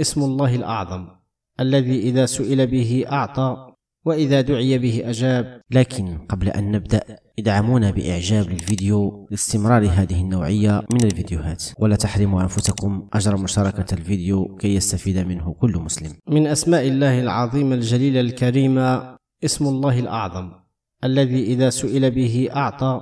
اسم الله الأعظم الذي إذا سئل به أعطى وإذا دعي به أجاب لكن قبل أن نبدأ ادعمونا بإعجاب للفيديو لاستمرار هذه النوعية من الفيديوهات ولا تحرموا أنفسكم أجر مشاركة الفيديو كي يستفيد منه كل مسلم من أسماء الله العظيم الجليل الكريم اسم الله الأعظم الذي إذا سئل به أعطى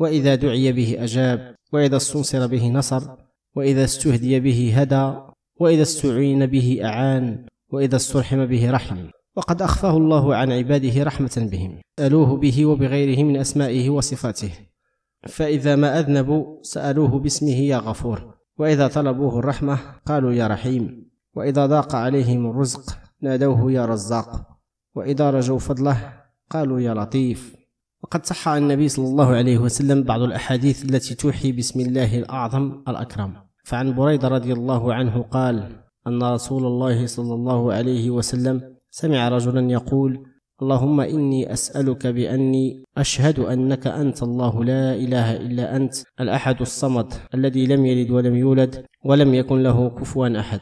وإذا دعي به أجاب وإذا استنصر به نصر وإذا استهدي به هدى وإذا استعين به أعان وإذا استرحم به رحم وقد أخفاه الله عن عباده رحمة بهم سألوه به وبغيره من أسمائه وصفاته فإذا ما أذنبوا سألوه باسمه يا غفور وإذا طلبوه الرحمة قالوا يا رحيم وإذا ضاق عليهم الرزق نادوه يا رزاق وإذا رجوا فضله قالوا يا لطيف وقد صح عن النبي صلى الله عليه وسلم بعض الأحاديث التي توحي باسم الله الأعظم الأكرم فعن بريدة رضي الله عنه قال أن رسول الله صلى الله عليه وسلم سمع رجلا يقول اللهم إني أسألك بأني أشهد أنك أنت الله لا إله إلا أنت الأحد الصمد الذي لم يلد ولم يولد ولم يكن له كفوا أحد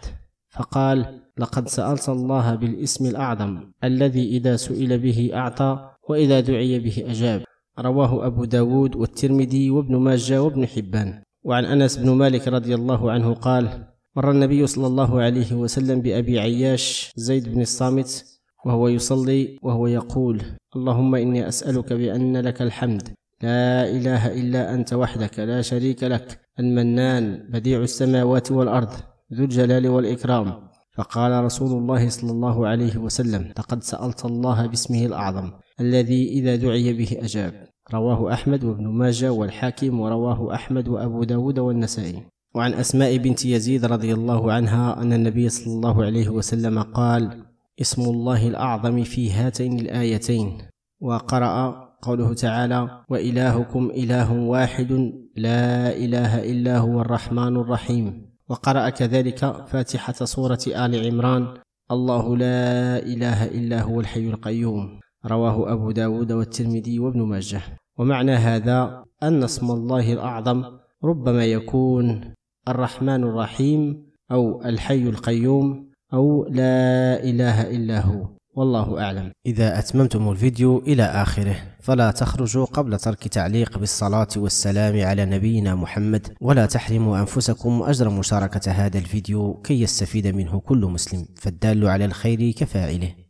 فقال لقد سألت الله بالاسم الأعظم الذي إذا سئل به أعطى وإذا دعي به أجاب رواه أبو داود والترمذي وابن ماجة وابن حبان وعن انس بن مالك رضي الله عنه قال مر النبي صلى الله عليه وسلم بابي عياش زيد بن الصامت وهو يصلي وهو يقول اللهم اني اسالك بان لك الحمد لا اله الا انت وحدك لا شريك لك المنان بديع السماوات والارض ذو الجلال والاكرام فقال رسول الله صلى الله عليه وسلم لقد سالت الله باسمه الاعظم الذي اذا دعي به اجاب رواه أحمد وابن ماجة والحاكم ورواه أحمد وأبو داود والنسائي وعن أسماء بنت يزيد رضي الله عنها أن النبي صلى الله عليه وسلم قال اسم الله الأعظم في هاتين الآيتين وقرأ قوله تعالى وإلهكم إله واحد لا إله إلا هو الرحمن الرحيم وقرأ كذلك فاتحة سورة آل عمران الله لا إله إلا هو الحي القيوم رواه أبو داود والترمذي وابن ماجه ومعنى هذا أن اسم الله الأعظم ربما يكون الرحمن الرحيم أو الحي القيوم أو لا إله إلا هو والله أعلم إذا أتممتم الفيديو إلى آخره فلا تخرجوا قبل ترك تعليق بالصلاة والسلام على نبينا محمد ولا تحرموا أنفسكم أجر مشاركة هذا الفيديو كي يستفيد منه كل مسلم فالدال على الخير كفاعله